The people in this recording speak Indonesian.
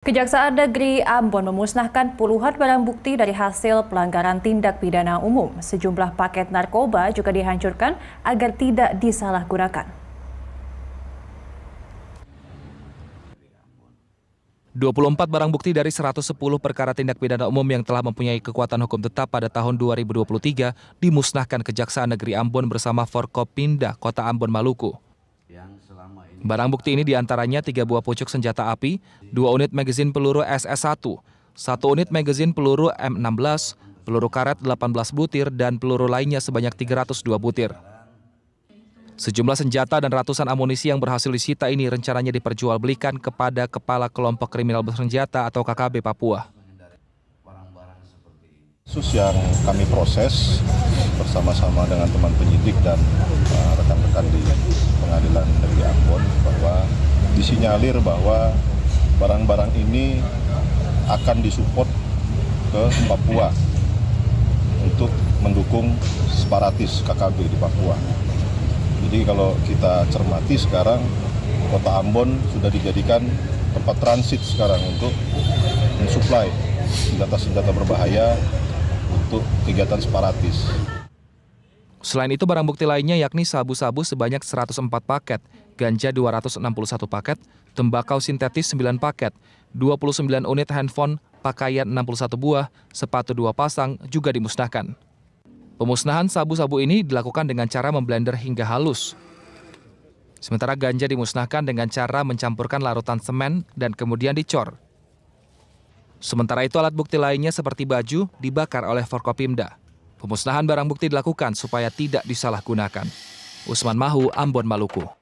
Kejaksaan Negeri Ambon memusnahkan puluhan barang bukti dari hasil pelanggaran tindak pidana umum. Sejumlah paket narkoba juga dihancurkan agar tidak disalahgunakan. 24 barang bukti dari 110 perkara tindak pidana umum yang telah mempunyai kekuatan hukum tetap pada tahun 2023 dimusnahkan Kejaksaan Negeri Ambon bersama Forkopinda Kota Ambon Maluku. Barang bukti ini diantaranya tiga buah pucuk senjata api, dua unit magazin peluru SS-1, satu unit magazin peluru M16, peluru karet 18 butir, dan peluru lainnya sebanyak 302 butir. Sejumlah senjata dan ratusan amunisi yang berhasil disita ini rencananya diperjualbelikan kepada Kepala Kelompok Kriminal Bersenjata atau KKB Papua. Kasus yang kami proses bersama-sama dengan teman penyidik dan uh, rekan-rekan uh, di disinyalir bahwa barang-barang ini akan disupport ke Papua untuk mendukung separatis KKB di Papua. Jadi kalau kita cermati sekarang kota Ambon sudah dijadikan tempat transit sekarang untuk mensuplai senjata-senjata berbahaya untuk kegiatan separatis. Selain itu barang bukti lainnya yakni sabu-sabu sebanyak 104 paket, ganja 261 paket, tembakau sintetis 9 paket, 29 unit handphone, pakaian 61 buah, sepatu 2 pasang juga dimusnahkan. Pemusnahan sabu-sabu ini dilakukan dengan cara memblender hingga halus. Sementara ganja dimusnahkan dengan cara mencampurkan larutan semen dan kemudian dicor. Sementara itu alat bukti lainnya seperti baju dibakar oleh Forkopimda. Pemusnahan barang bukti dilakukan supaya tidak disalahgunakan. Usman Mahu, Ambon, Maluku.